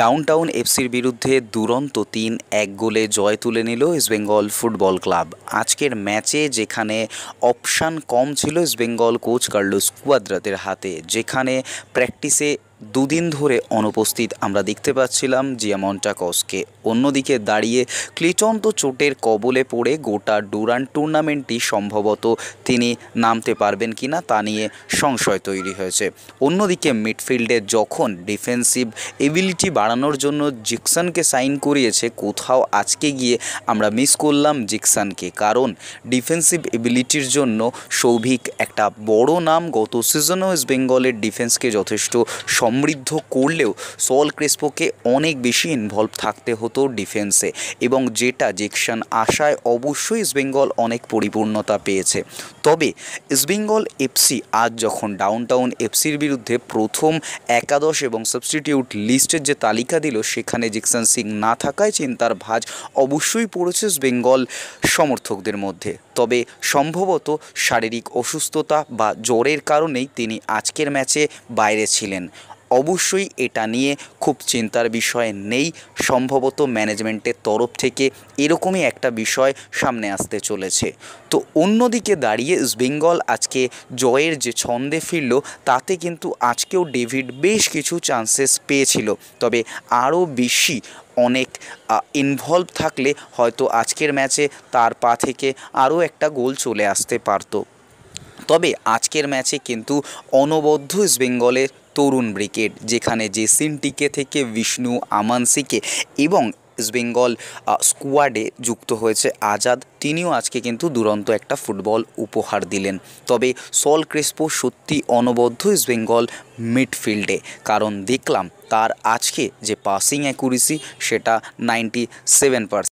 downtown এফসির বিরুদ্ধে দুরন্ত তিন এক গোলে জয় তুলে নিল ইস্টবেঙ্গল ফুটবল ক্লাব আজকের ম্যাচে যেখানে অপশান কম ছিল ইস্টবেঙ্গল কোচ কার্লোস কুয়াদ্রাতের হাতে যেখানে প্র্যাকটিসে দুদিন ধরে অনুপস্থিত আমরা দেখতে পাচ্ছিলাম জিয়া মন্টাকসকে অন্যদিকে দাঁড়িয়ে ক্লিটন তো চোটের কবলে পড়ে গোটা ডুরান টুর্নামেন্টটি সম্ভবত তিনি নামতে পারবেন কিনা তা নিয়ে সংশয় তৈরি হয়েছে অন্যদিকে মিডফিল্ডে যখন ডিফেন্সিভ এবিলিটি বাড়ানোর জন্য জিকসানকে সাইন করিয়েছে কোথাও আজকে গিয়ে আমরা মিস করলাম জিকসানকে কারণ ডিফেন্সিভ এবিলিটির জন্য সৌভিক একটা বড় নাম গত সিজনও ওয়েস্ট বেঙ্গলের ডিফেন্সকে যথেষ্ট সমৃদ্ধ করলেও সল ক্রেসপোকে অনেক বেশি ইনভলভ থাকতে হতো ডিফেন্সে এবং যেটা জেকশন আশায় অবশ্যই ইস্টবেঙ্গল অনেক পরিপূর্ণতা পেয়েছে তবে ইস্টবেঙ্গল এফসি আজ যখন ডাউন টাউন এফসির বিরুদ্ধে প্রথম একাদশ এবং সাবস্টিটিউট লিস্টের যে তালিকা দিল সেখানে জেকশন সিং না থাকায় চিন্তার ভাজ অবশ্যই পড়েছে ইস্টবেঙ্গল সমর্থকদের মধ্যে তবে সম্ভবত শারীরিক অসুস্থতা বা জ্বরের কারণেই তিনি আজকের ম্যাচে বাইরে ছিলেন অবশ্যই এটা নিয়ে খুব চিন্তার বিষয় নেই সম্ভবত ম্যানেজমেন্টের তরফ থেকে এরকমই একটা বিষয় সামনে আসতে চলেছে তো অন্যদিকে দাঁড়িয়ে ইস্টবেঙ্গল আজকে জয়ের যে ছন্দে ফিরল তাতে কিন্তু আজকেও ডেভিড বেশ কিছু চান্সেস পেয়েছিল তবে আরও বেশি অনেক ইনভলভ থাকলে হয়তো আজকের ম্যাচে তার পা থেকে আরও একটা গোল চলে আসতে পারতো তবে আজকের ম্যাচে কিন্তু অনবদ্য ইস্টবেঙ্গলের তরুণ ব্রিকেট যেখানে জেসিনটিকে থেকে বিষ্ণু আমানসিকে এবং ইস্টবেঙ্গল স্কোয়াডে যুক্ত হয়েছে আজাদ তিনিও আজকে কিন্তু দুরন্ত একটা ফুটবল উপহার দিলেন তবে সল ক্রেসপো সত্যি অনবদ্য ইস্টবেঙ্গল মিডফিল্ডে কারণ দেখলাম তার আজকে যে পাসিং অ্যাকুরেসি সেটা নাইনটি সেভেন